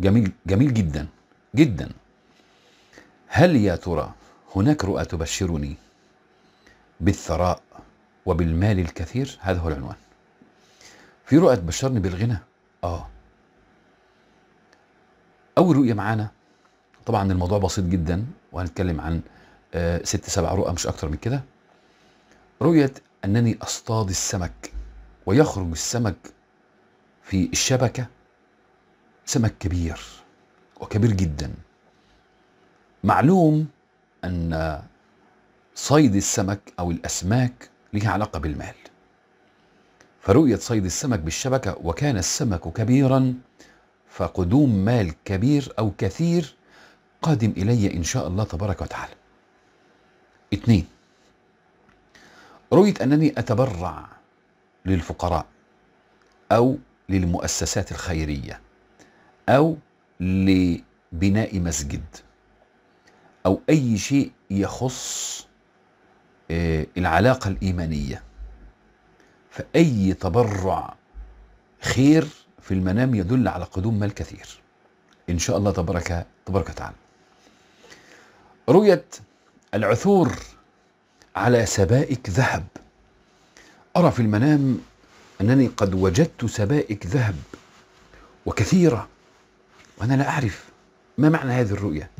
جميل جميل جدا جدا هل يا ترى هناك رؤى تبشرني بالثراء وبالمال الكثير هذا هو العنوان في رؤى تبشرني بالغنى اه اول رؤيه معانا طبعا الموضوع بسيط جدا وهنتكلم عن آه، ست سبع رؤى مش اكتر من كده رؤيه انني اصطاد السمك ويخرج السمك في الشبكه سمك كبير وكبير جدا معلوم أن صيد السمك أو الأسماك لها علاقة بالمال فرؤية صيد السمك بالشبكة وكان السمك كبيرا فقدوم مال كبير أو كثير قادم إلي إن شاء الله تبارك وتعالى اثنين رؤية أنني أتبرع للفقراء أو للمؤسسات الخيرية أو لبناء مسجد أو أي شيء يخص آه، العلاقة الإيمانية فأي تبرع خير في المنام يدل على قدوم مال كثير إن شاء الله تبارك تبارك وتعالى رؤية العثور على سبائك ذهب أرى في المنام أنني قد وجدت سبائك ذهب وكثيرة وأنا لا أعرف ما معنى هذه الرؤية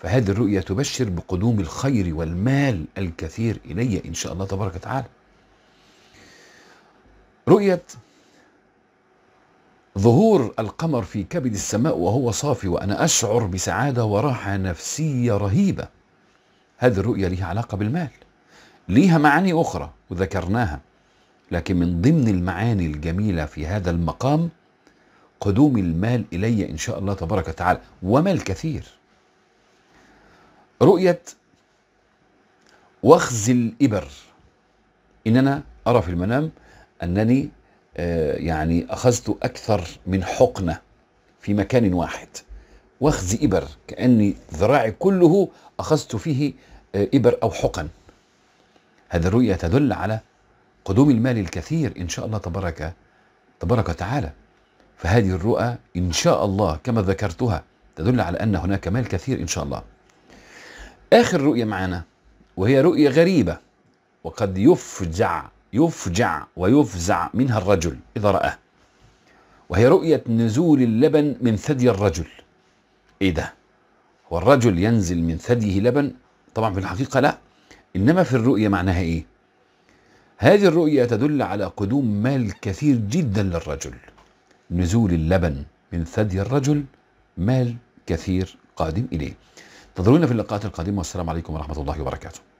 فهذه الرؤية تبشر بقدوم الخير والمال الكثير إلي إن شاء الله تبارك وتعالى رؤية ظهور القمر في كبد السماء وهو صافي وأنا أشعر بسعادة وراحة نفسية رهيبة هذه الرؤية لها علاقة بالمال ليها معاني أخرى وذكرناها لكن من ضمن المعاني الجميلة في هذا المقام قدوم المال إلي إن شاء الله تبارك وتعالى وما الكثير رؤية وخز الإبر إن أنا أرى في المنام أنني آه، يعني أخذت أكثر من حقنة في مكان واحد وخز إبر كأني ذراعي كله أخذت فيه آه، إبر أو حقن هذه الرؤية تدل على قدوم المال الكثير إن شاء الله تبارك تبارك وتعالى فهذه الرؤى إن شاء الله كما ذكرتها تدل على أن هناك مال كثير إن شاء الله آخر رؤية معنا وهي رؤية غريبة وقد يفجع يفجع ويفزع منها الرجل إذا رآه وهي رؤية نزول اللبن من ثدي الرجل إيه ده هو الرجل ينزل من ثديه لبن طبعا في الحقيقة لا إنما في الرؤية معناها إيه هذه الرؤية تدل على قدوم مال كثير جدا للرجل نزول اللبن من ثدي الرجل مال كثير قادم إليه انتظرونا في اللقاءات القادمة والسلام عليكم ورحمة الله وبركاته